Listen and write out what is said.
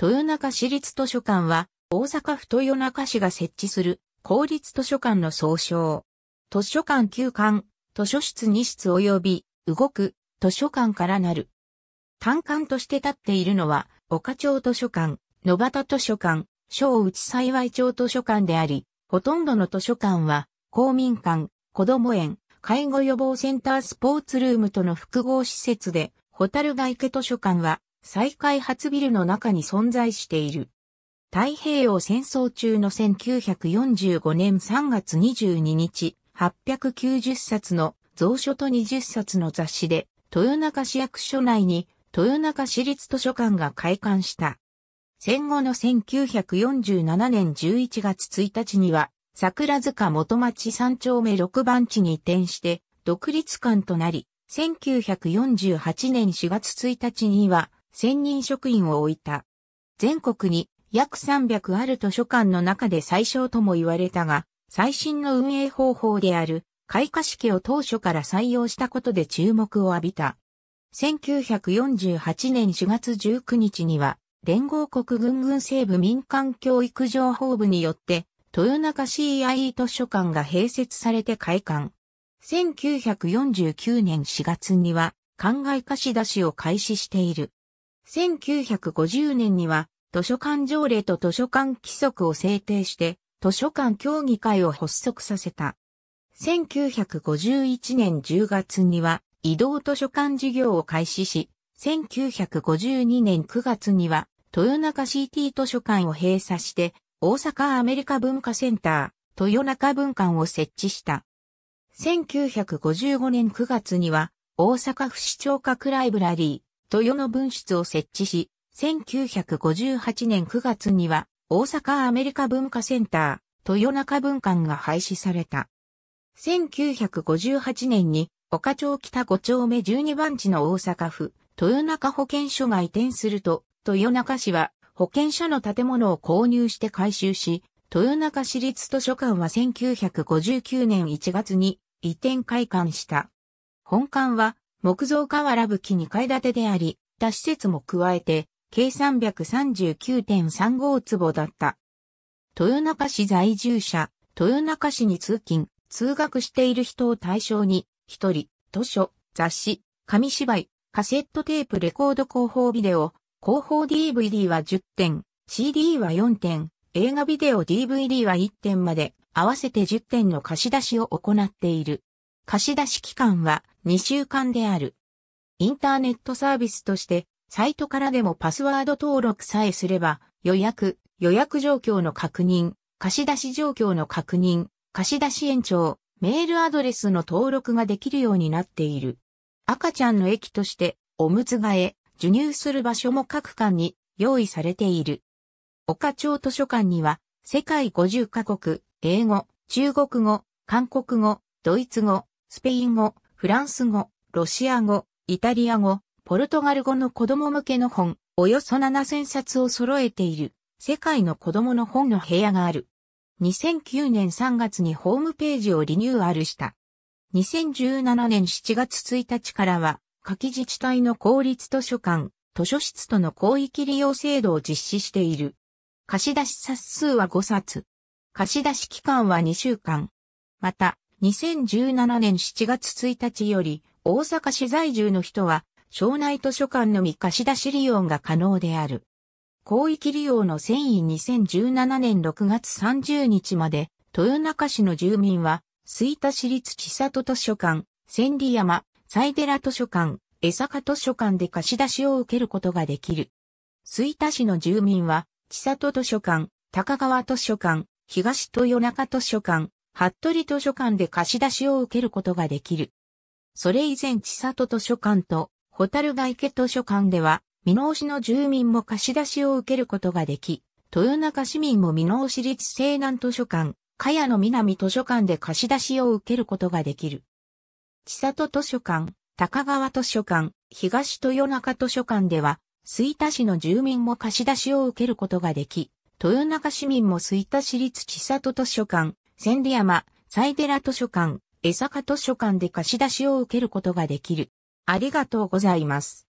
豊中市立図書館は、大阪府豊中市が設置する公立図書館の総称。図書館9館、図書室2室及び、動く図書館からなる。単館として立っているのは、岡町図書館、野端図書館、小内幸町図書館であり、ほとんどの図書館は、公民館、子供園、介護予防センタースポーツルームとの複合施設で、ホタルが池図書館は、再開発ビルの中に存在している。太平洋戦争中の1945年3月22日、890冊の蔵書と20冊の雑誌で、豊中市役所内に豊中市立図書館が開館した。戦後の1947年11月1日には、桜塚元町3丁目6番地に移転して、独立館となり、1948年4月1日には、専任職員を置いた。全国に約300ある図書館の中で最小とも言われたが、最新の運営方法である開花式を当初から採用したことで注目を浴びた。1948年4月19日には、連合国軍軍西部民間教育情報部によって、豊中 CIE 図書館が併設されて開館。1949年4月には、考え貸し出しを開始している。1950年には図書館条例と図書館規則を制定して図書館協議会を発足させた。1951年10月には移動図書館事業を開始し、1952年9月には豊中 CT 図書館を閉鎖して大阪アメリカ文化センター豊中文館を設置した。1955年9月には大阪府市長閣ライブラリー豊の分室を設置し、1958年9月には大阪アメリカ文化センター、豊中文館が廃止された。1958年に岡町北5丁目12番地の大阪府、豊中保健所が移転すると、豊中市は保健所の建物を購入して改修し、豊中市立図書館は1959年1月に移転開館した。本館は木造瓦器2階建てであり、多施設も加えて、計339.35坪だった。豊中市在住者、豊中市に通勤、通学している人を対象に、一人、図書、雑誌、紙芝居、カセットテープレコード広報ビデオ、広報 DVD は10点、CD は4点、映画ビデオ DVD は1点まで、合わせて10点の貸し出しを行っている。貸し出し期間は2週間である。インターネットサービスとして、サイトからでもパスワード登録さえすれば、予約、予約状況の確認、貸出状況の確認、貸出延長、メールアドレスの登録ができるようになっている。赤ちゃんの駅として、おむつ替え、授乳する場所も各館に用意されている。岡町図書館には、世界50カ国、英語、中国語、韓国語、ドイツ語、スペイン語、フランス語、ロシア語、イタリア語、ポルトガル語の子供向けの本、およそ7000冊を揃えている、世界の子供の本の部屋がある。2009年3月にホームページをリニューアルした。2017年7月1日からは、各自治体の公立図書館、図書室との広域利用制度を実施している。貸し出し冊数は5冊。貸し出し期間は2週間。また、2017年7月1日より、大阪市在住の人は、省内図書館のみ貸し出し利用が可能である。広域利用の繊維2017年6月30日まで、豊中市の住民は、吹田市立千里図書館、千里山、西寺図書館、江坂図書館で貸し出しを受けることができる。吹田市の住民は、千里図書館、高川図書館、東豊中図書館、服部図書館で貸し出しを受けることができる。それ以前千里図書館とホタルガ池図書館では、美濃市の住民も貸し出しを受けることができ、豊中市民も美濃市立西南図書館、茅野南図書館で貸し出しを受けることができる。千里図書館、高川図書館、東豊中図書館では、吹田市の住民も貸し出しを受けることができ、豊中市民も吹田市立千里図書館、千里山、サイデラ図書館、江坂図書館で貸し出しを受けることができる。ありがとうございます。